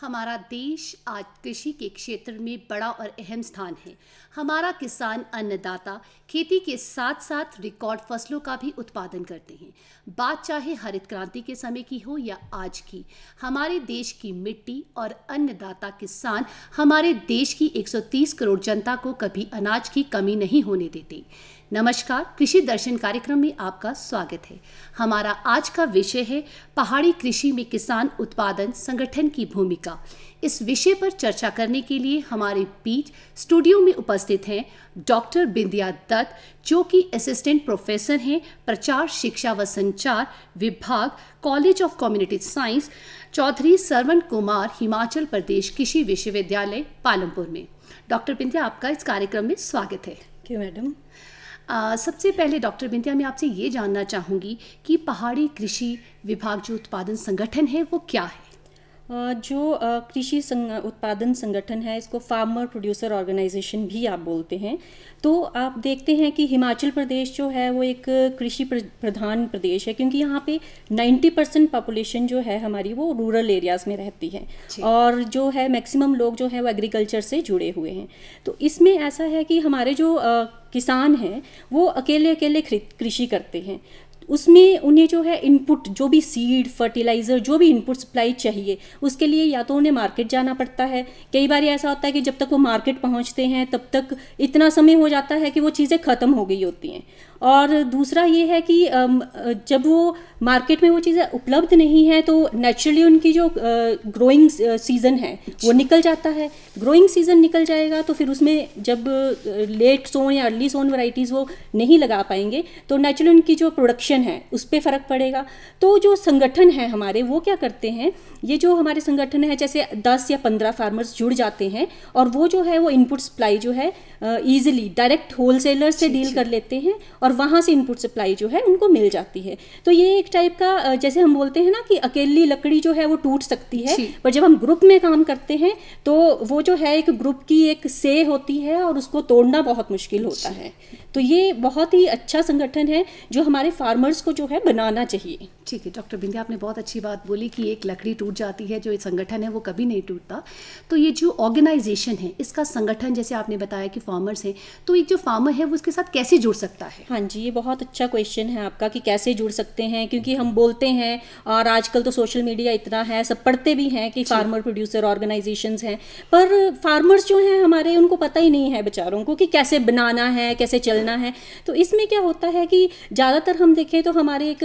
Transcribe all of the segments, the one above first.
हमारा देश आज कृषि के क्षेत्र में बड़ा और अहम स्थान है हमारा किसान अन्नदाता खेती के साथ साथ रिकॉर्ड फसलों का भी उत्पादन करते हैं बात चाहे हरित क्रांति के समय की हो या आज की हमारे देश की मिट्टी और अन्नदाता किसान हमारे देश की 130 करोड़ जनता को कभी अनाज की कमी नहीं होने देते नमस्कार कृषि दर्शन कार्यक्रम में आपका स्वागत है हमारा आज का विषय है पहाड़ी कृषि में किसान उत्पादन संगठन की भूमिका इस विषय पर चर्चा करने के लिए हमारे बीच स्टूडियो में उपस्थित हैं डॉक्टर बिंदिया दत्त जो कि असिस्टेंट प्रोफेसर हैं प्रचार शिक्षा व संचार विभाग college of community science Chaudhary Sarwan Kumar Himachal Pradesh कृषि विश्वविद्यालय पालमपुर में डॉक्टर बिंदिया आपका इस कार्यक्रम में स्वागत है मैडम आ, सबसे पहले डॉक्टर बिंदिया मैं आपसे ये जानना चाहूँगी कि पहाड़ी कृषि विभाग जो उत्पादन संगठन है वो क्या है जो कृषि संग, उत्पादन संगठन है इसको फार्मर प्रोड्यूसर ऑर्गेनाइजेशन भी आप बोलते हैं तो आप देखते हैं कि हिमाचल प्रदेश जो है वो एक कृषि प्रधान प्रदेश है क्योंकि यहाँ पे 90 परसेंट पॉपुलेशन जो है हमारी वो रूरल एरियाज़ में रहती है और जो है मैक्सिमम लोग जो है वो एग्रीकल्चर से जुड़े हुए हैं तो इसमें ऐसा है कि हमारे जो किसान हैं वो अकेले अकेले कृषि करते हैं उसमें उन्हें जो है इनपुट जो भी सीड फर्टिलाइज़र जो भी इनपुट सप्लाई चाहिए उसके लिए या तो उन्हें मार्केट जाना पड़ता है कई बार ऐसा होता है कि जब तक वो मार्केट पहुंचते हैं तब तक इतना समय हो जाता है कि वो चीज़ें ख़त्म हो गई होती हैं और दूसरा ये है कि जब वो मार्केट में वो चीज़ें उपलब्ध नहीं है तो नेचुरली उनकी जो ग्रोइंग सीज़न है वो निकल जाता है ग्रोइंग सीज़न निकल जाएगा तो फिर उसमें जब लेट सोन या अर्ली सोन वैराइटीज़ वो नहीं लगा पाएंगे तो नेचुरली उनकी जो प्रोडक्शन है उस पर फ़र्क पड़ेगा तो जो संगठन है हमारे वो क्या करते हैं ये जो हमारे संगठन है जैसे दस या पंद्रह फार्मर्स जुड़ जाते हैं और वो जो है वो इनपुट सप्लाई जो है ईजिली डायरेक्ट होलसेलर से डील कर लेते हैं और और वहाँ से इनपुट सप्लाई जो है उनको मिल जाती है तो ये एक टाइप का जैसे हम बोलते हैं ना कि अकेली लकड़ी जो है वो टूट सकती है पर जब हम ग्रुप में काम करते हैं तो वो जो है एक ग्रुप की एक से होती है और उसको तोड़ना बहुत मुश्किल होता है तो ये बहुत ही अच्छा संगठन है जो हमारे फार्मर्स को जो है बनाना चाहिए ठीक है डॉक्टर बिंदिया आपने बहुत अच्छी बात बोली कि एक लकड़ी टूट जाती है जो एक संगठन है वो कभी नहीं टूटता तो ये जो ऑर्गेनाइजेशन है इसका संगठन जैसे आपने बताया कि फार्मर्स हैं तो एक जो फार्मर है वो उसके साथ कैसे जुड़ सकता है हाँ हाँ जी ये बहुत अच्छा क्वेश्चन है आपका कि कैसे जुड़ सकते हैं क्योंकि हम बोलते हैं और आजकल तो सोशल मीडिया इतना है सब पढ़ते भी हैं कि फार्मर प्रोड्यूसर ऑर्गेनाइजेशन हैं पर फार्मर्स जो हैं हमारे उनको पता ही नहीं है बेचारों को कि कैसे बनाना है कैसे चलना है तो इसमें क्या होता है कि ज़्यादातर हम देखें तो हमारे एक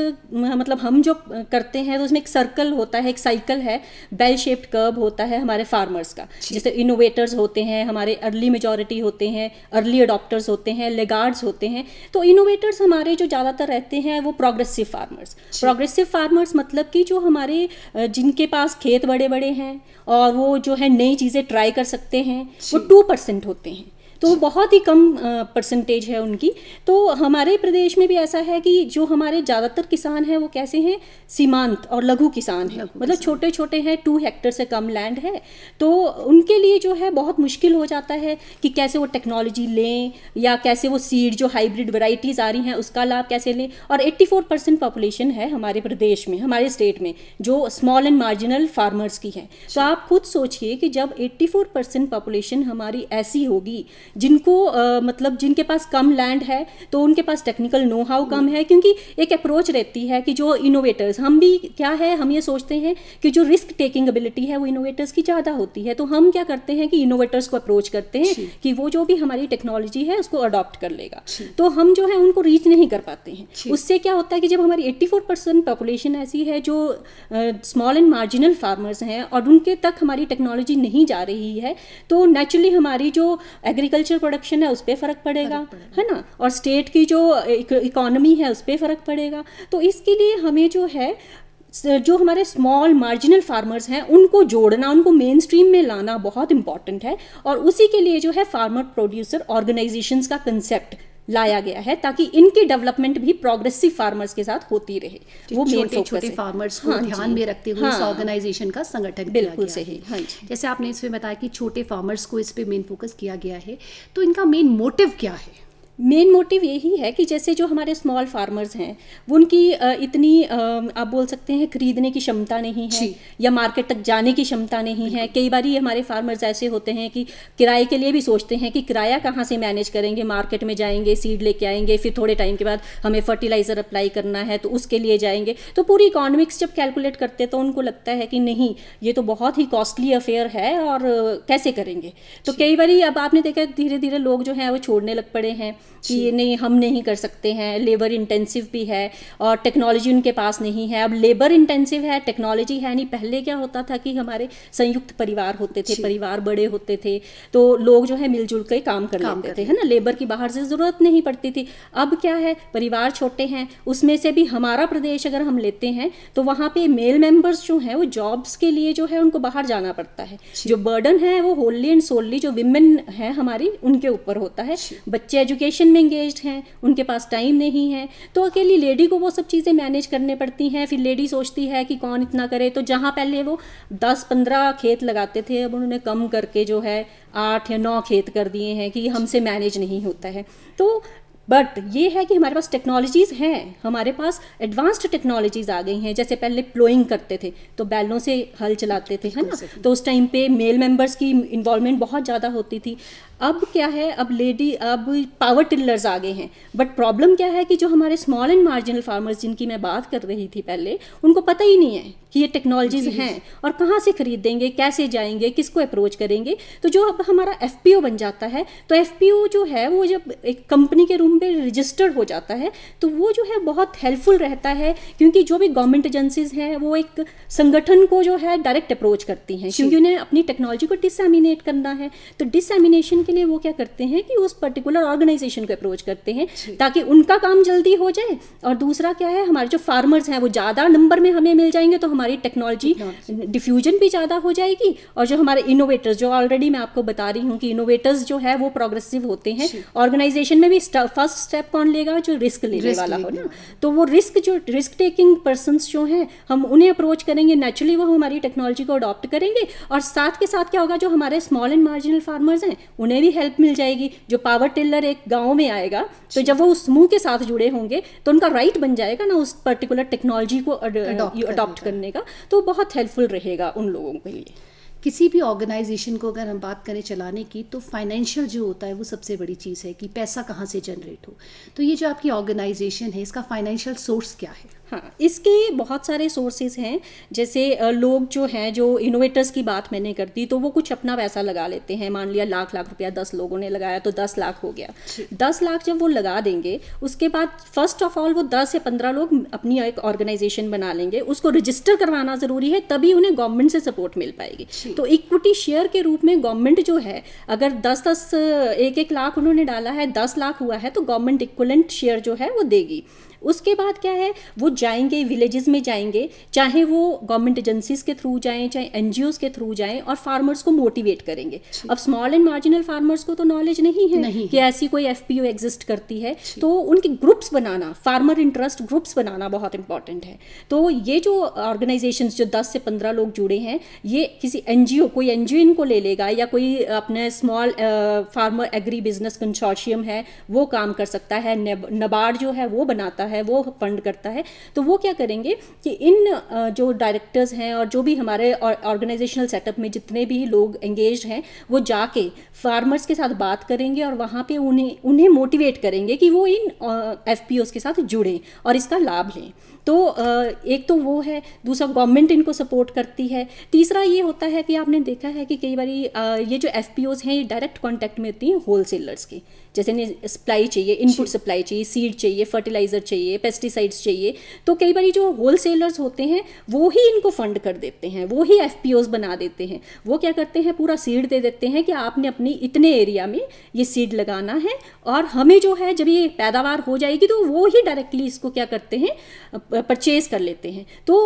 मतलब हम जो करते हैं तो उसमें एक सर्कल होता है एक साइकिल है बेल शेप्ड कर्व होता है हमारे फार्मर्स का जैसे इनोवेटर्स होते हैं हमारे अर्ली मेजोरिटी होते हैं अर्ली अडोप्टर्स होते हैं लेगार्ड्स होते हैं तो इनो इनोवेटर्स हमारे जो ज़्यादातर रहते हैं वो प्रोग्रेसिव फार्मर्स प्रोग्रेसिव फार्मर्स मतलब कि जो हमारे जिनके पास खेत बड़े बड़े हैं और वो जो है नई चीज़ें ट्राई कर सकते हैं वो टू परसेंट होते हैं तो बहुत ही कम परसेंटेज है उनकी तो हमारे प्रदेश में भी ऐसा है कि जो हमारे ज़्यादातर किसान हैं वो कैसे हैं सीमांत और लघु किसान हैं मतलब छोटे छोटे हैं टू हेक्टर से कम लैंड है तो उनके लिए जो है बहुत मुश्किल हो जाता है कि कैसे वो टेक्नोलॉजी लें या कैसे वो सीड जो हाइब्रिड वराइटीज़ आ रही हैं उसका लाभ कैसे लें और फोर परसेंट पॉपुलेशन है हमारे प्रदेश में हमारे स्टेट में जो स्मॉल एंड मार्जिनल फार्मर्स की है तो आप खुद सोचिए कि जब फोर परसेंट पॉपुलेशन हमारी ऐसी होगी जिनको आ, मतलब जिनके पास कम लैंड है तो उनके पास टेक्निकल नो हाउ कम है क्योंकि एक अप्रोच रहती है कि जो इनोवेटर्स हम भी क्या है हम ये सोचते हैं कि जो रिस्क टेकिंग एबिलिटी है वो इनोवेटर्स की ज़्यादा होती है तो हम क्या करते हैं कि इनोवेटर्स को अप्रोच करते हैं कि वो जो भी हमारी टेक्नोलॉजी है उसको अडॉप्ट कर लेगा तो हम जो है उनको रीच नहीं कर पाते हैं उससे क्या होता है कि जब हमारी एट्टी परसेंट पॉपुलेशन ऐसी है जो स्मॉल एंड मार्जिनल फार्मर्स हैं और उनके तक हमारी टेक्नोलॉजी नहीं जा रही है तो नेचुरली हमारी जो एग्री एग्रीकल्चर प्रोडक्शन है उस पर फ़र्क पड़ेगा है ना और स्टेट की जो इकोनॉमी है उस पर फ़र्क पड़ेगा तो इसके लिए हमें जो है जो हमारे स्मॉल मार्जिनल फार्मर्स हैं उनको जोड़ना उनको मेन स्ट्रीम में लाना बहुत इंपॉर्टेंट है और उसी के लिए जो है फार्मर प्रोड्यूसर ऑर्गेनाइजेशंस का कंसेप्ट लाया गया है ताकि इनकी डेवलपमेंट भी प्रोग्रेसिव फार्मर्स के साथ होती रहे वो मेन छोटे, छोटे फार्मर्स को हाँ ध्यान में रखते हुए हाँ, ऑर्गेनाइजेशन का संगठन बिल्कुल सही हाँ जैसे आपने इसमें बताया कि छोटे फार्मर्स को इस पे मेन फोकस किया गया है तो इनका मेन मोटिव क्या है मेन मोटिव यही है कि जैसे जो हमारे स्मॉल फार्मर्स हैं उनकी इतनी आप बोल सकते हैं खरीदने की क्षमता नहीं है या मार्केट तक जाने की क्षमता नहीं है कई बार हमारे फार्मर्स ऐसे होते हैं कि किराए के लिए भी सोचते हैं कि किराया कहाँ से मैनेज करेंगे मार्केट में जाएंगे सीड लेके आएंगे फिर थोड़े टाइम के बाद हमें फर्टिलाइज़र अप्लाई करना है तो उसके लिए जाएंगे तो पूरी इकोनॉमिक्स जब कैलकुलेट करते तो उनको लगता है कि नहीं ये तो बहुत ही कॉस्टली अफेयर है और कैसे करेंगे तो कई बार अब आपने देखा धीरे धीरे लोग जो हैं वो छोड़ने लग पड़े हैं कि नहीं हम नहीं कर सकते हैं लेबर इंटेंसिव भी है और टेक्नोलॉजी उनके पास नहीं है अब लेबर इंटेंसिव है टेक्नोलॉजी है नहीं पहले क्या होता था कि हमारे संयुक्त परिवार होते थे परिवार बड़े होते थे तो लोग जो है मिलजुल के काम कर लेते थे है ना लेबर की बाहर से ज़रूरत नहीं पड़ती थी अब क्या है परिवार छोटे हैं उसमें से भी हमारा प्रदेश अगर हम लेते हैं तो वहाँ पे मेल मेंबर्स जो हैं वो जॉब्स के लिए जो है उनको बाहर जाना पड़ता है जो बर्डन है वो होली एंड सोलली जो विमेन है हमारी उनके ऊपर होता है बच्चे एजुकेशन एजुकेशन में इंगेज हैं उनके पास टाइम नहीं है तो अकेली लेडी को वो सब चीज़ें मैनेज करने पड़ती हैं फिर लेडी सोचती है कि कौन इतना करे तो जहाँ पहले वो दस पंद्रह खेत लगाते थे अब उन्होंने कम करके जो है आठ या नौ खेत कर दिए हैं कि हमसे मैनेज नहीं होता है तो बट ये है कि हमारे पास टेक्नोलॉजीज़ हैं हमारे पास एडवांस्ड टेक्नोलॉजीज़ आ गई हैं जैसे पहले प्लोइंग करते थे तो बैलों से हल चलाते थे है ना तो उस टाइम पे मेल मेंबर्स की इन्वॉल्वमेंट बहुत ज़्यादा होती थी अब क्या है अब लेडी अब पावर टिलर्स आ गए हैं बट प्रॉब्लम क्या है कि जो हमारे स्मॉल एंड मार्जिनल फार्मर्स जिनकी मैं बात कर रही थी पहले उनको पता ही नहीं है कि ये टेक्नोलॉजीज हैं और कहाँ से खरीदेंगे कैसे जाएंगे किसको अप्रोच करेंगे तो जो अब हमारा एफ बन जाता है तो एफ जो है वो जब एक कंपनी के रूम में रजिस्टर्ड हो जाता है तो वो जो है बहुत हेल्पफुल रहता है क्योंकि जो भी गवर्नमेंट एजेंसीज हैं वो एक संगठन को जो है डायरेक्ट अप्रोच करती हैं क्योंकि उन्हें अपनी टेक्नोलॉजी को डिसमिनेट करना है तो डिसमिनेशन के लिए वो क्या करते हैं कि उस पर्टिकुलर ऑर्गेनाइजेशन को अप्रोच करते हैं ताकि उनका काम जल्दी हो जाए और दूसरा क्या है हमारे जो फार्मर्स हैं वो ज़्यादा नंबर में हमें मिल जाएंगे तो हमारी टेक्नोलॉजी डिफ्यूजन भी ज़्यादा हो जाएगी और जो हमारे इनोवेटर्स जो ऑलरेडी मैं आपको बता रही हूँ कि इनोवेटर्स जो है वो प्रोग्रेसिव होते हैं ऑर्गेनाइजेशन में भी फर्स्ट स्टेप कौन लेगा जो रिस्क लेने वाला हो ना तो वो रिस्क जो रिस्क टेकिंग पर्सन जो हैं हम उन्हें अप्रोच करेंगे नेचुरली वो हमारी टेक्नोलॉजी को अडॉप्ट करेंगे और साथ के साथ क्या होगा जो हमारे स्मॉल एंड मार्जिनल फार्मर्स हैं उन्हें उन्हें भी हेल्प मिल जाएगी जो पावर टिलर एक गांव में आएगा तो जब वो उस समूह के साथ जुड़े होंगे तो उनका राइट बन जाएगा ना उस पर्टिकुलर टेक्नोलॉजी को अडॉप्ट करने का तो बहुत हेल्पफुल रहेगा उन लोगों के लिए किसी भी ऑर्गेनाइजेशन को अगर हम बात करें चलाने की तो फाइनेंशियल जो होता है वो सबसे बड़ी चीज़ है कि पैसा कहाँ से जनरेट हो तो ये जो आपकी ऑर्गेनाइजेशन है इसका फाइनेंशियल सोर्स क्या है हाँ इसके बहुत सारे सोर्सेज हैं जैसे लोग जो हैं जो इनोवेटर्स की बात मैंने कर दी तो वो कुछ अपना पैसा लगा लेते हैं मान लिया लाख लाख रुपया दस लोगों ने लगाया तो दस लाख हो गया दस लाख जब वो लगा देंगे उसके बाद फर्स्ट ऑफ ऑल वो दस या पंद्रह लोग अपनी एक ऑर्गेनाइजेशन बना लेंगे उसको रजिस्टर करवाना ज़रूरी है तभी उन्हें गवर्नमेंट से सपोर्ट मिल पाएगी तो इक्विटी शेयर के रूप में गवर्नमेंट जो है अगर दस दस एक एक लाख उन्होंने डाला है दस लाख हुआ है तो गवर्नमेंट इक्वलेंट शेयर जो है वो देगी उसके बाद क्या है वो जाएंगे विलेजेस में जाएंगे चाहे वो गवर्नमेंट एजेंसीज के थ्रू जाएं चाहे एन के थ्रू जाएं और फार्मर्स को मोटिवेट करेंगे अब स्मॉल एंड मार्जिनल फार्मर्स को तो नॉलेज नहीं है नहीं। कि ऐसी कोई एफ एग्जिस्ट करती है तो उनके ग्रुप्स बनाना फार्मर इंटरेस्ट ग्रुप्स बनाना बहुत इंपॉर्टेंट है तो ये जो ऑर्गेनाइजेशन जो दस से पंद्रह लोग जुड़े हैं ये किसी एन कोई एन इनको ले लेगा या कोई अपने small farmer agribusiness consortium है वो काम कर सकता है नबार्ड जो है वो बनाता है है वो फंड करता है तो वो क्या करेंगे कि इन जो डायरेक्टर्स हैं और जो भी हमारे ऑर्गेनाइजेशनल सेटअप में जितने भी लोग एंगेज हैं वो जाके फार्मर्स के साथ बात करेंगे और वहाँ पे उन्हें उन्हें मोटिवेट करेंगे कि वो इन एफ के साथ जुड़ें और इसका लाभ लें तो एक तो वो है दूसरा गवर्नमेंट इनको सपोर्ट करती है तीसरा ये होता है कि आपने देखा है कि कई बार ये जो एफ हैं ये डायरेक्ट कॉन्टैक्ट में होती हैं होल सेलर्स की जैसे नहीं सप्लाई चाहिए इनपुट सप्लाई चाहिए सीड चाहिए फर्टिलाइज़र चाहिए पेस्टिसाइड्स चाहिए तो कई बार जो होल सेलर्स होते हैं वो ही इनको फंड कर देते हैं वो ही एफ बना देते हैं वो क्या करते हैं पूरा सीड दे देते हैं कि आपने अपनी इतने एरिया में ये सीड लगाना है और हमें जो है जब ये पैदावार हो जाएगी तो वो ही डायरेक्टली इसको क्या करते हैं परचेज कर लेते हैं तो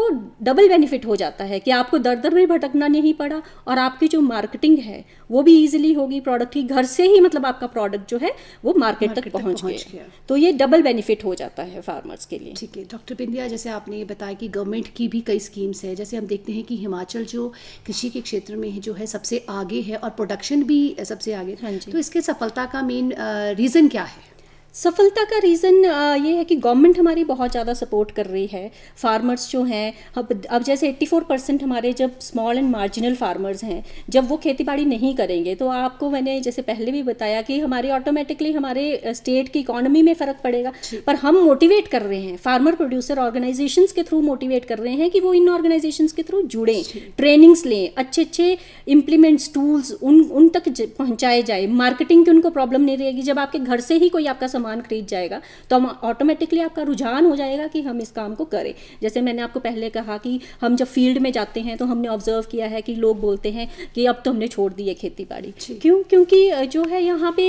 डबल बेनिफिट हो जाता है कि आपको दर दर में भटकना नहीं पड़ा और आपकी जो मार्केटिंग है वो भी ईजिली होगी प्रोडक्ट की घर से ही मतलब आपका प्रोडक्ट जो है वो मार्केट तक पहुंच, पहुंच गए तो ये डबल बेनिफिट हो जाता है फार्मर्स के लिए ठीक है डॉक्टर बिंदिया जैसे आपने ये बताया कि गवर्नमेंट की भी कई स्कीम्स है जैसे हम देखते हैं कि हिमाचल जो कृषि के क्षेत्र में जो है सबसे आगे है और प्रोडक्शन भी सबसे आगे हाँ तो इसके सफलता का मेन रीज़न क्या है सफलता का रीज़न ये है कि गवर्नमेंट हमारी बहुत ज़्यादा सपोर्ट कर रही है फार्मर्स जो हैं अब अब जैसे 84 परसेंट हमारे जब स्मॉल एंड मार्जिनल फार्मर्स हैं जब वो खेती बाड़ी नहीं करेंगे तो आपको मैंने जैसे पहले भी बताया कि हमारे ऑटोमेटिकली हमारे स्टेट की इकोनॉमी में फ़र्क पड़ेगा पर हम मोटिवेट कर रहे हैं फार्मर प्रोड्यूसर ऑर्गेनाइजेशन के थ्रू मोटिवेट कर रहे हैं कि वो इन ऑर्गेनाइजेशन के थ्रू जुड़ें ट्रेनिंग्स लें अच्छे अच्छे इम्प्लीमेंट्स टूल्स उन उन तक पहुँचाए जाए मार्केटिंग की उनको प्रॉब्लम नहीं रहेगी जब आपके घर से ही कोई आपका सामान सामान खरीद जाएगा तो हम ऑटोमेटिकली आपका रुझान हो जाएगा कि हम इस काम को करें जैसे मैंने आपको पहले कहा कि हम जब फील्ड में जाते हैं तो हमने ऑब्जर्व किया है कि लोग बोलते हैं कि अब तो हमने छोड़ दी है खेती बाड़ी क्यों क्योंकि जो है यहाँ पे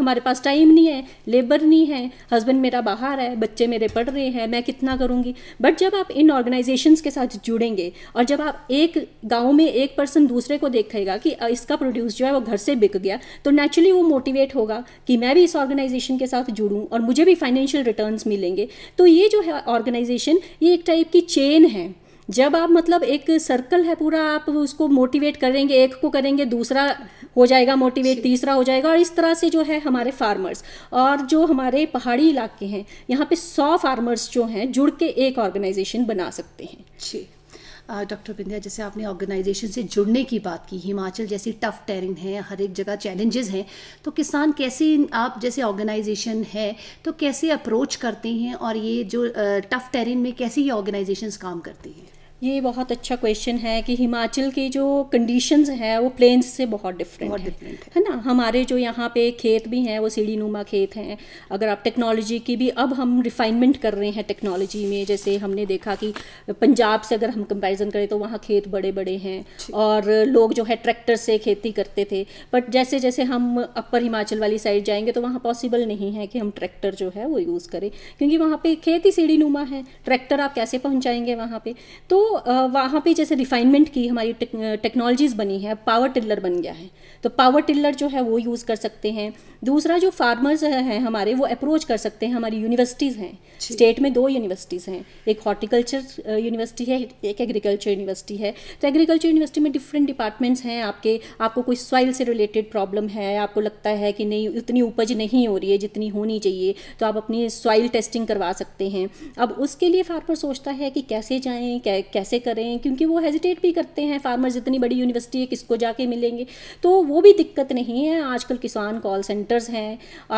हमारे पास टाइम नहीं है लेबर नहीं है हस्बैंड मेरा बाहर है बच्चे मेरे पढ़ रहे हैं मैं कितना करूँगी बट जब आप इन ऑर्गेनाइजेशन के साथ जुड़ेंगे और जब आप एक गाँव में एक पर्सन दूसरे को देखेगा कि इसका प्रोड्यूस जो है वो घर से बिक गया तो नेचुरली वो मोटिवेट होगा कि मैं भी इस ऑर्गेनाइजेशन के साथ साथ जुड़ूँ और मुझे भी फाइनेंशियल रिटर्न्स मिलेंगे तो ये जो है ऑर्गेनाइजेशन ये एक टाइप की चेन है जब आप मतलब एक सर्कल है पूरा आप उसको मोटिवेट करेंगे एक को करेंगे दूसरा हो जाएगा मोटिवेट तीसरा हो जाएगा और इस तरह से जो है हमारे फार्मर्स और जो हमारे पहाड़ी इलाके हैं यहाँ पे सौ फार्मर्स जो हैं जुड़ के एक ऑर्गेनाइजेशन बना सकते हैं जी डॉक्टर बिंदिया जैसे आपने ऑर्गेनाइजेशन से जुड़ने की बात की हिमाचल जैसी टफ टेरिंग है हर एक जगह चैलेंजेस हैं तो किसान कैसे आप जैसे ऑर्गेनाइजेशन है तो कैसे अप्रोच करते हैं और ये जो टफ टेरिन में कैसे ये ऑर्गेनाइजेशन काम करती हैं ये बहुत अच्छा क्वेश्चन है कि हिमाचल की जो कंडीशंस है वो प्लेन्स से बहुत डिफरेंट है, है है ना हमारे जो यहाँ पे खेत भी हैं वो सीढ़ी नुमा खेत हैं अगर आप टेक्नोलॉजी की भी अब हम रिफाइनमेंट कर रहे हैं टेक्नोलॉजी में जैसे हमने देखा कि पंजाब से अगर हम कंपैरिजन करें तो वहाँ खेत बड़े बड़े हैं और लोग जो है ट्रैक्टर से खेती करते थे बट जैसे जैसे हम अपर हिमाचल वाली साइड जाएंगे तो वहाँ पॉसिबल नहीं है कि हम ट्रैक्टर जो है वो यूज़ करें क्योंकि वहाँ पर खेत ही सीढ़ी नुमा है ट्रैक्टर आप कैसे पहुँचाएंगे वहाँ पर तो वहाँ पे जैसे रिफाइनमेंट की हमारी टेक्नोलॉजीज़ बनी है पावर टिलर बन गया है तो पावर टिलर जो है वो यूज़ कर सकते हैं दूसरा जो फार्मर्स हैं हमारे वो अप्रोच कर सकते हैं हमारी यूनिवर्सिटीज़ हैं स्टेट में दो यूनिवर्सिटीज़ हैं एक हॉर्टिकल्चर यूनिवर्सिटी है एक एग्रीकल्चर यूनिवर्सिटी है तो एग्रीकल्चर यूनिवर्सिटी में डिफरेंट डिपार्टमेंट्स हैं आपके आपको कोई सॉइल से रिलेटेड प्रॉब्लम है आपको लगता है कि नहीं उतनी उपज नहीं हो रही है जितनी होनी चाहिए तो आप अपनी सॉइल टेस्टिंग करवा सकते हैं अब उसके लिए फार्मर सोचता है कि कैसे जाएँ क्या कैसे करें क्योंकि वो हेजिटेट भी करते हैं फार्मर्स इतनी बड़ी यूनिवर्सिटी है किसको जाके मिलेंगे तो वो भी दिक्कत नहीं है आजकल किसान कॉल सेंटर्स हैं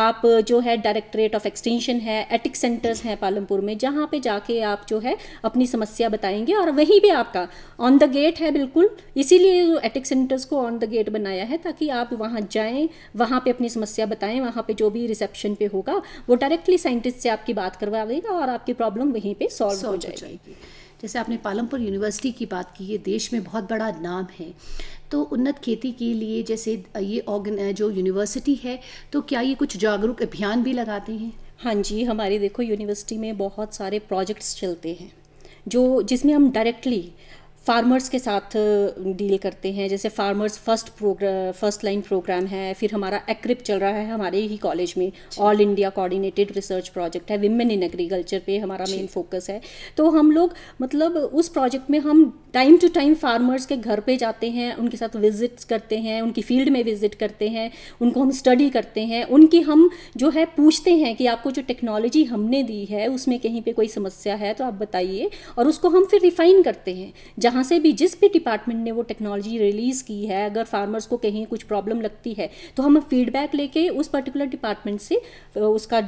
आप जो है डायरेक्टरेट ऑफ एक्सटेंशन है एटिक सेंटर्स हैं पालमपुर में जहाँ पे जाके आप जो है अपनी समस्या बताएंगे और वहीं पे आपका ऑन द गेट है बिल्कुल इसीलिए एटिक सेंटर्स को ऑन द गेट बनाया है ताकि आप वहाँ जाएँ वहाँ पर अपनी समस्या बताएं वहाँ पर जो भी रिसेप्शन पे होगा वो डायरेक्टली साइंटिस्ट से आपकी बात करवा देगा और आपकी प्रॉब्लम वहीं पर सॉल्व हो जाएगी जैसे आपने पालमपुर यूनिवर्सिटी की बात की ये देश में बहुत बड़ा नाम है तो उन्नत खेती के लिए जैसे ये ऑर्गन जो यूनिवर्सिटी है तो क्या ये कुछ जागरूक अभियान भी लगाते हैं हाँ जी हमारी देखो यूनिवर्सिटी में बहुत सारे प्रोजेक्ट्स चलते हैं जो जिसमें हम डायरेक्टली फार्मर्स के साथ डील करते हैं जैसे farmers first programme first line programme है फिर हमारा एक्रिप चल रहा है हमारे ही कॉलेज में All India Coordinated Research Project है विमेन इन एग्रीकल्चर पे हमारा मेन फोकस है तो हम लोग मतलब उस प्रोजेक्ट में हम टाइम टू टाइम फार्मर्स के घर पे जाते हैं उनके साथ विजिट करते हैं उनकी फील्ड में विजिट करते हैं उनको हम स्टडी करते हैं उनकी हम जो है पूछते हैं कि आपको जो टेक्नोलॉजी हमने दी है उसमें कहीं पर कोई समस्या है तो आप बताइए और उसको हम फिर रिफाइन करते हैं जहाँ से भी जिस भी डिपार्टमेंट ने वो टेक्नोलॉजी रिलीज़ की है अगर फार्मर्स को कहीं कुछ प्रॉब्लम लगती है तो हम फीडबैक लेके उस पर्टिकुलर डिपार्टमेंट से उसका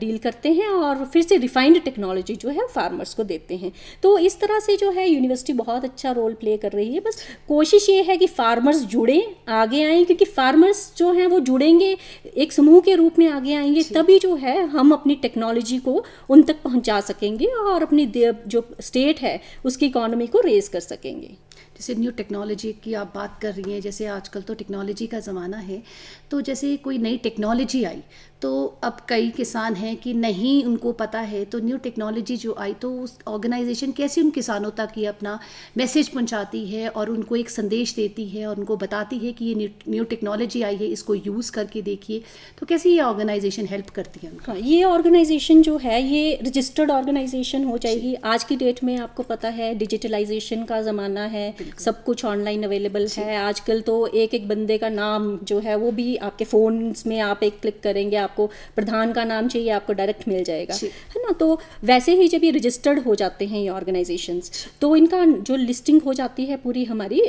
डील करते हैं और फिर से रिफाइंड टेक्नोलॉजी जो है फार्मर्स को देते हैं तो इस तरह से जो है यूनिवर्सिटी बहुत अच्छा रोल प्ले कर रही है बस कोशिश ये है कि फार्मर्स जुड़ें आगे आएँ क्योंकि फार्मर्स जो हैं वो जुड़ेंगे एक समूह के रूप में आगे आएंगे तभी जो है हम अपनी टेक्नोलॉजी को उन तक पहुंचा सकेंगे और अपनी जो स्टेट है उसकी इकोनॉमी को रेज कर सकेंगे जैसे न्यू टेक्नोलॉजी की आप बात कर रही हैं जैसे आजकल तो टेक्नोलॉजी का ज़माना है तो जैसे कोई नई टेक्नोलॉजी आई तो अब कई किसान हैं कि नहीं उनको पता है तो न्यू टेक्नोलॉजी जो आई तो उस ऑर्गेनाइजेशन कैसे उन किसानों तक ये अपना मैसेज पहुंचाती है और उनको एक संदेश देती है और उनको बताती है कि ये न्यू टेक्नोलॉजी आई है इसको यूज़ करके देखिए तो कैसे ये ऑर्गेनाइजेशन हेल्प करती है हाँ ये ऑर्गेनाइजेशन जो है ये रजिस्टर्ड ऑर्गेनाइजेशन हो जाएगी आज की डेट में आपको पता है डिजिटलाइजेशन का ज़माना है सब कुछ ऑनलाइन अवेलेबल है आजकल तो एक एक बंदे का नाम जो है वो भी आपके फ़ोन में आप एक क्लिक करेंगे आप आपको प्रधान का नाम चाहिए आपको डायरेक्ट मिल जाएगा है ना तो वैसे ही जब ये रजिस्टर्ड हो जाते हैं ये ऑर्गेनाइजेशंस तो इनका जो लिस्टिंग हो जाती है पूरी हमारी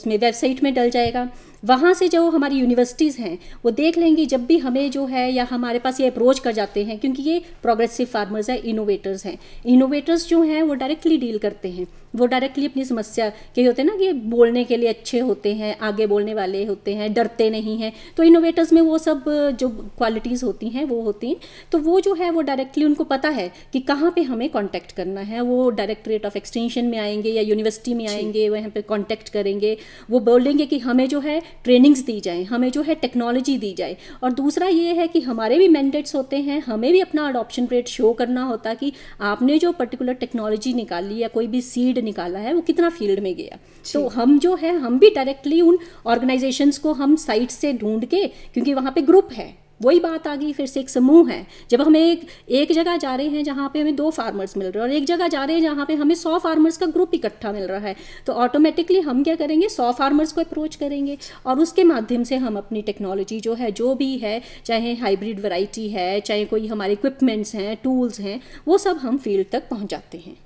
उसमें वेबसाइट में डल जाएगा वहाँ से जो हमारी यूनिवर्सिटीज़ हैं वो देख लेंगी जब भी हमें जो है या हमारे पास ये अप्रोच कर जाते हैं क्योंकि ये प्रोग्रेसिव फार्मर्स हैं इनोवेटर्स हैं इनोवेटर्स जो हैं वो डायरेक्टली डील करते हैं वो डायरेक्टली अपनी समस्या के होते हैं ना कि बोलने के लिए अच्छे होते हैं आगे बोलने वाले होते हैं डरते नहीं हैं तो इनोवेटर्स में वो सब जो क्वालिटीज़ होती हैं वो होती हैं तो वो जो है वो डायरेक्टली उनको पता है कि कहाँ पे हमें कांटेक्ट करना है वो डायरेक्टरेट ऑफ एक्सटेंशन में आएंगे या यूनिवर्सिटी में आएंगे वहाँ पर कांटेक्ट करेंगे वो बोलेंगे कि हमें जो है ट्रेनिंग्स दी जाए हमें जो है टेक्नोलॉजी दी जाए और दूसरा ये है कि हमारे भी मैंडेट्स होते हैं हमें भी अपना अडोप्शन रेट शो करना होता कि आपने जो पर्टिकुलर टेक्नोलॉजी निकाली या कोई भी सीड निकाला है वो कितना फील्ड में गया तो हम जो है हम भी डायरेक्टली उन ऑर्गेनाइजेशंस को हम साइट से ढूंढ के क्योंकि वहाँ पे ग्रुप है वही बात आ गई फिर से एक समूह है जब हम एक एक जगह जा रहे हैं जहाँ पे हमें दो फार्मर्स मिल रहे हैं और एक जगह जा रहे हैं जहाँ पे हमें सौ फार्मर्स का ग्रुप इकट्ठा मिल रहा है तो ऑटोमेटिकली हम क्या करेंगे सौ फार्मर्स को अप्रोच करेंगे और उसके माध्यम से हम अपनी टेक्नोलॉजी जो है जो भी है चाहे हाइब्रिड वराइटी है चाहे कोई हमारे इक्विपमेंट्स हैं टूल्स हैं वो सब हम फील्ड तक पहुँचाते हैं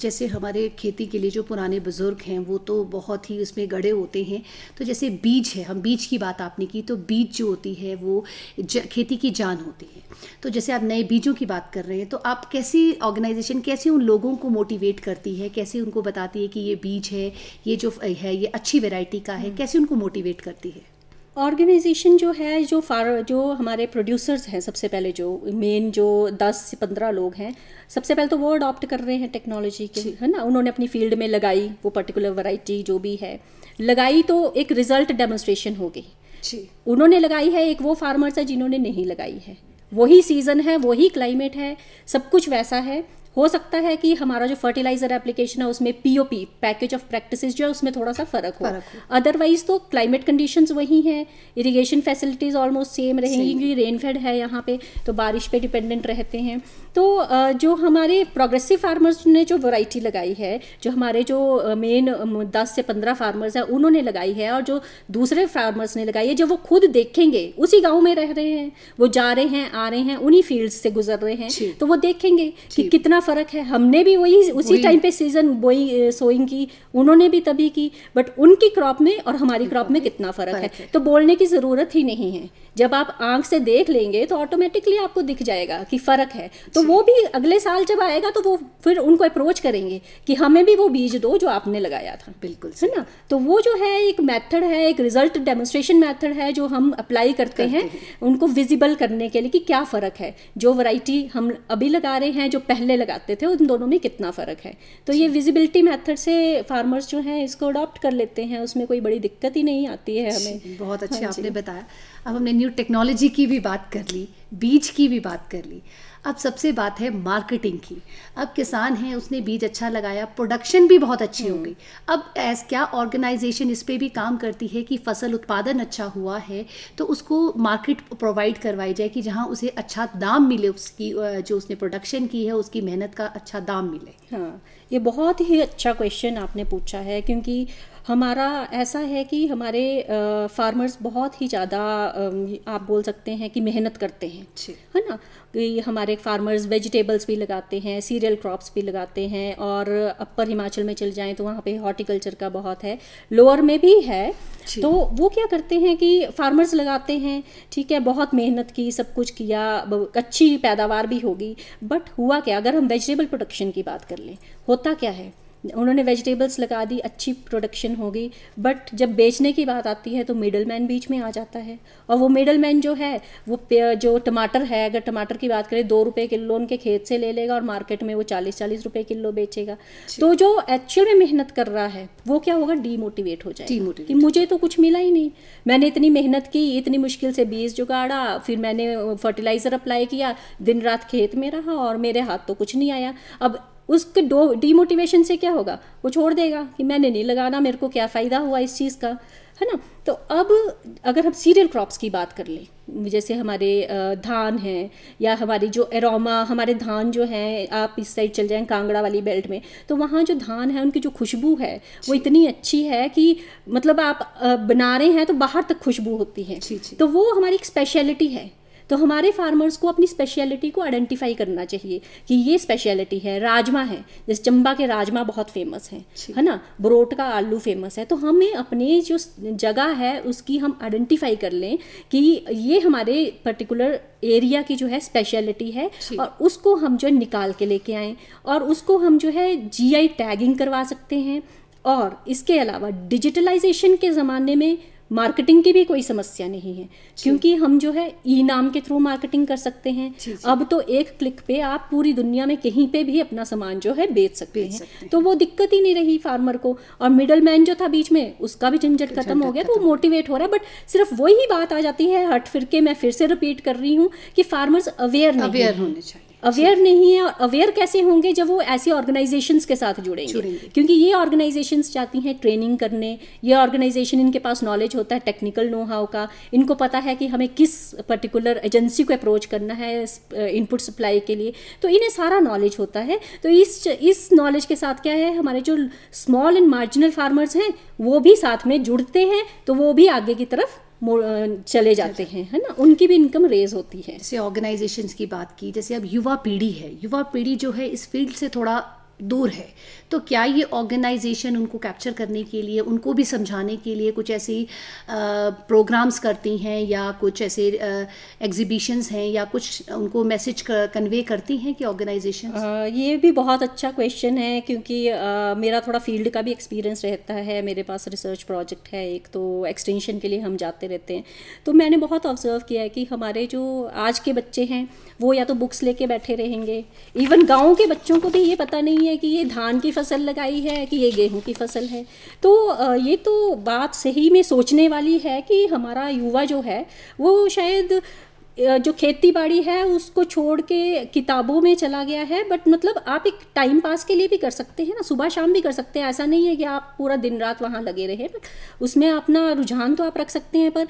जैसे हमारे खेती के लिए जो पुराने बुज़ुर्ग हैं वो तो बहुत ही उसमें गड़े होते हैं तो जैसे बीज है हम बीज की बात आपने की तो बीज जो होती है वो खेती की जान होती है तो जैसे आप नए बीजों की बात कर रहे हैं तो आप कैसी ऑर्गेनाइजेशन कैसे उन लोगों को मोटिवेट करती है कैसे उनको बताती है कि ये बीज है ये जो है ये अच्छी वेराइटी का है हम्म। कैसे उनको मोटिवेट करती है ऑर्गेनाइजेशन जो है जो फार जो हमारे प्रोड्यूसर्स हैं सबसे पहले जो मेन जो दस से पंद्रह लोग हैं सबसे पहले तो वो अडॉप्ट कर रहे हैं टेक्नोलॉजी के है ना उन्होंने अपनी फील्ड में लगाई वो पर्टिकुलर वैरायटी जो भी है लगाई तो एक रिजल्ट डेमोन्स्ट्रेशन हो गई उन्होंने लगाई है एक वो फार्मर्स है जिन्होंने नहीं लगाई है वही सीज़न है वही क्लाइमेट है सब कुछ वैसा है हो सकता है कि हमारा जो फर्टिलाइजर एप्लीकेशन है उसमें पीओपी पैकेज ऑफ प्रैक्टिसेस जो है उसमें थोड़ा सा फर्क हो अदरवाइज तो क्लाइमेट कंडीशंस वही हैं इरिगेशन फैसिलिटीज ऑलमोस्ट सेम रहेंगी क्योंकि रेनफेड है यहाँ पे तो बारिश पे डिपेंडेंट रहते हैं तो जो हमारे प्रोग्रेसिव फार्मर्स ने जो वराइटी लगाई है जो हमारे जो मेन दस से पंद्रह फार्मर्स हैं उन्होंने लगाई है और जो दूसरे फार्मर्स ने लगाई है जब वो खुद देखेंगे उसी गाँव में रह रहे हैं वो जा रहे हैं आ रहे हैं उन्हीं फील्ड से गुजर रहे हैं तो वो देखेंगे कि कितना फ़र्क है हमने भी वही उसी टाइम पे सीज़न बोई सोइंग की उन्होंने भी तभी की बट उनकी क्रॉप में और हमारी क्रॉप में कितना फ़र्क है तो बोलने की ज़रूरत ही नहीं है जब आप आंख से देख लेंगे तो ऑटोमेटिकली आपको दिख जाएगा कि फ़र्क है तो वो भी अगले साल जब आएगा तो वो फिर उनको अप्रोच करेंगे कि हमें भी वो बीज दो जो आपने लगाया था बिल्कुल है ना तो वो जो है एक मेथड है एक रिजल्ट डेमोस्ट्रेशन मेथड है जो हम अप्लाई करते, करते हैं, उनको विजिबल करने के लिए कि क्या फ़र्क है जो वराइटी हम अभी लगा रहे हैं जो पहले लगा लगाते थे उन दोनों में कितना फ़र्क है तो ये विजिबिलिटी मेथड से फार्मर्स जो हैं इसको अडॉप्ट कर लेते हैं उसमें कोई बड़ी दिक्कत ही नहीं आती है हमें बहुत अच्छे हाँ आपने बताया अब हमने न्यू टेक्नोलॉजी की भी बात कर ली बीज की भी बात कर ली अब सबसे बात है मार्केटिंग की अब किसान है उसने बीज अच्छा लगाया प्रोडक्शन भी बहुत अच्छी हो हम्म। गई अब एस क्या ऑर्गेनाइजेशन इस पर भी काम करती है कि फसल उत्पादन अच्छा हुआ है तो उसको मार्केट प्रोवाइड करवाई जाए कि जहाँ उसे अच्छा दाम मिले उसकी जो उसने प्रोडक्शन की है उसकी मेहनत का अच्छा दाम मिले हाँ ये बहुत ही अच्छा क्वेश्चन आपने पूछा है क्योंकि हमारा ऐसा है कि हमारे फार्मर्स बहुत ही ज़्यादा आप बोल सकते हैं कि मेहनत करते हैं है ना कि हमारे फार्मर्स वेजिटेबल्स भी लगाते हैं सीरियल क्रॉप्स भी लगाते हैं और अपर हिमाचल में चल जाएँ तो वहाँ पे हॉर्टिकल्चर का बहुत है लोअर में भी है तो वो क्या करते हैं कि फार्मर्स लगाते हैं ठीक है बहुत मेहनत की सब कुछ किया अच्छी पैदावार भी होगी बट हुआ क्या अगर हम वेजिटेबल प्रोडक्शन की बात कर लें होता क्या है उन्होंने वेजिटेबल्स लगा दी अच्छी प्रोडक्शन हो गई बट जब बेचने की बात आती है तो मिडल मैन बीच में आ जाता है और वो मिडल मैन जो है वो जो टमाटर है अगर टमाटर की बात करें दो रुपये किलो उनके खेत से ले लेगा और मार्केट में वो चालीस चालीस रुपये किलो बेचेगा तो जो एक्चुअल में मेहनत कर रहा है वो क्या होगा डीमोटिवेट हो जाएगा कि मुझे तो कुछ मिला ही नहीं मैंने इतनी मेहनत की इतनी मुश्किल से बीज जुगाड़ा फिर मैंने फर्टिलाइज़र अप्लाई किया दिन रात खेत में रहा और मेरे हाथ तो कुछ नहीं आया अब उसके डो डीमोटिवेशन से क्या होगा वो छोड़ देगा कि मैंने नहीं लगाना मेरे को क्या फ़ायदा हुआ इस चीज़ का है ना तो अब अगर हम सीरियल क्रॉप्स की बात कर लें जैसे हमारे धान हैं या हमारी जो एरोमा हमारे धान जो हैं आप इस साइड चल जाएं कांगड़ा वाली बेल्ट में तो वहाँ जो धान है उनकी जो खुशबू है वो इतनी अच्छी है कि मतलब आप बना रहे हैं तो बाहर तक खुशबू होती है जी, जी। तो वो हमारी एक स्पेशलिटी है तो हमारे फार्मर्स को अपनी स्पेशलिटी को आइडेंटिफाई करना चाहिए कि ये स्पेशलिटी है राजमा है जैसे चंबा के राजमा बहुत फेमस है है ना बरोट का आलू फेमस है तो हमें अपने जो जगह है उसकी हम आइडेंटिफाई कर लें कि ये हमारे पर्टिकुलर एरिया की जो है स्पेशलिटी है और उसको हम जो निकाल के लेके आएँ और उसको हम जो है जीआई टैगिंग करवा सकते हैं और इसके अलावा डिजिटलाइजेशन के ज़माने में मार्केटिंग की भी कोई समस्या नहीं है क्योंकि हम जो है ई नाम के थ्रू मार्केटिंग कर सकते हैं जी, जी. अब तो एक क्लिक पे आप पूरी दुनिया में कहीं पे भी अपना सामान जो है बेच सकते बेच हैं सकते तो वो दिक्कत ही नहीं रही फार्मर को और मिडल मैन जो था बीच में उसका भी झंझट खत्म हो गया तो वो मोटिवेट हो रहा है बट सिर्फ वही बात आ जाती है हट फिर के मैं फिर से रिपीट कर रही हूँ कि फार्मर्स अवेयर अवेयर होने चाहिए अवेयर नहीं है और अवेयर कैसे होंगे जब वो ऐसी ऑर्गेनाइजेशन के साथ जुड़ेंगे क्योंकि ये ऑर्गेनाइजेशन चाहती हैं ट्रेनिंग करने ये ऑर्गेनाइजेशन इनके पास नॉलेज होता है टेक्निकल नो हाउ का इनको पता है कि हमें किस पर्टिकुलर एजेंसी को अप्रोच करना है इनपुट सप्लाई के लिए तो इन्हें सारा नॉलेज होता है तो इस इस नॉलेज के साथ क्या है हमारे जो स्मॉल एंड मार्जिनल फार्मर्स हैं वो भी साथ में जुड़ते हैं तो वो भी आगे की तरफ चले जाते हैं है ना उनकी भी इनकम रेज होती है जैसे ऑर्गेनाइजेशंस की बात की जैसे अब युवा पीढ़ी है युवा पीढ़ी जो है इस फील्ड से थोड़ा दूर है तो क्या ये ऑर्गेनाइजेशन उनको कैप्चर करने के लिए उनको भी समझाने के लिए कुछ ऐसी प्रोग्राम्स करती हैं या कुछ ऐसे एग्जीबिशंस हैं या कुछ उनको मैसेज कन्वे करती हैं कि ऑर्गेनाइजेशन ये भी बहुत अच्छा क्वेश्चन है क्योंकि आ, मेरा थोड़ा फील्ड का भी एक्सपीरियंस रहता है मेरे पास रिसर्च प्रोजेक्ट है एक तो एक्सटेंशन के लिए हम जाते रहते हैं तो मैंने बहुत ऑब्जर्व किया है कि हमारे जो आज के बच्चे हैं वो या तो बुक्स लेके बैठे रहेंगे इवन गाँव के बच्चों को भी ये पता नहीं है कि ये धान की फसल फसल लगाई है कि ये गेहूं की फसल है तो ये तो बात सही में सोचने वाली है कि हमारा युवा जो है वो शायद जो खेती बाड़ी है उसको छोड़ के किताबों में चला गया है बट मतलब आप एक टाइम पास के लिए भी कर सकते हैं ना सुबह शाम भी कर सकते हैं ऐसा नहीं है कि आप पूरा दिन रात वहाँ लगे रहे बट उसमें अपना रुझान तो आप रख सकते हैं पर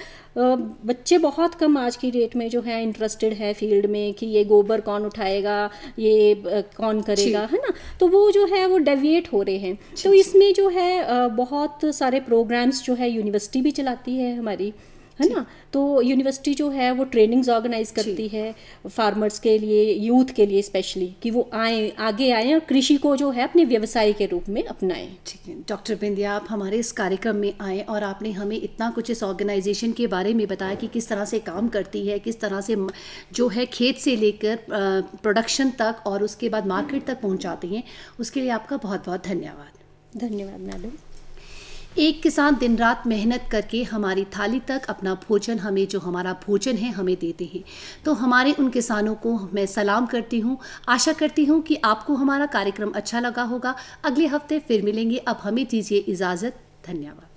बच्चे बहुत कम आज की डेट में जो है इंटरेस्टेड है फील्ड में कि ये गोबर कौन उठाएगा ये कौन करेगा है ना तो वो जो है वो डेविएट हो रहे हैं तो इसमें जो है बहुत सारे प्रोग्राम्स जो है यूनिवर्सिटी भी चलाती है हमारी है ना तो यूनिवर्सिटी जो है वो ट्रेनिंग्स ऑर्गेनाइज करती है फार्मर्स के लिए यूथ के लिए स्पेशली कि वो आए आगे आए और कृषि को जो है अपने व्यवसाय के रूप में अपनाएं ठीक है डॉक्टर बिंदिया आप हमारे इस कार्यक्रम में आए और आपने हमें इतना कुछ इस ऑर्गेनाइजेशन के बारे में बताया कि किस तरह से काम करती है किस तरह से जो है खेत से लेकर प्रोडक्शन तक और उसके बाद मार्केट तक पहुँचाती हैं उसके लिए आपका बहुत बहुत धन्यवाद धन्यवाद मैडम एक किसान दिन रात मेहनत करके हमारी थाली तक अपना भोजन हमें जो हमारा भोजन है हमें देते हैं तो हमारे उन किसानों को मैं सलाम करती हूँ आशा करती हूँ कि आपको हमारा कार्यक्रम अच्छा लगा होगा अगले हफ्ते फिर मिलेंगे अब हमें दीजिए इजाज़त धन्यवाद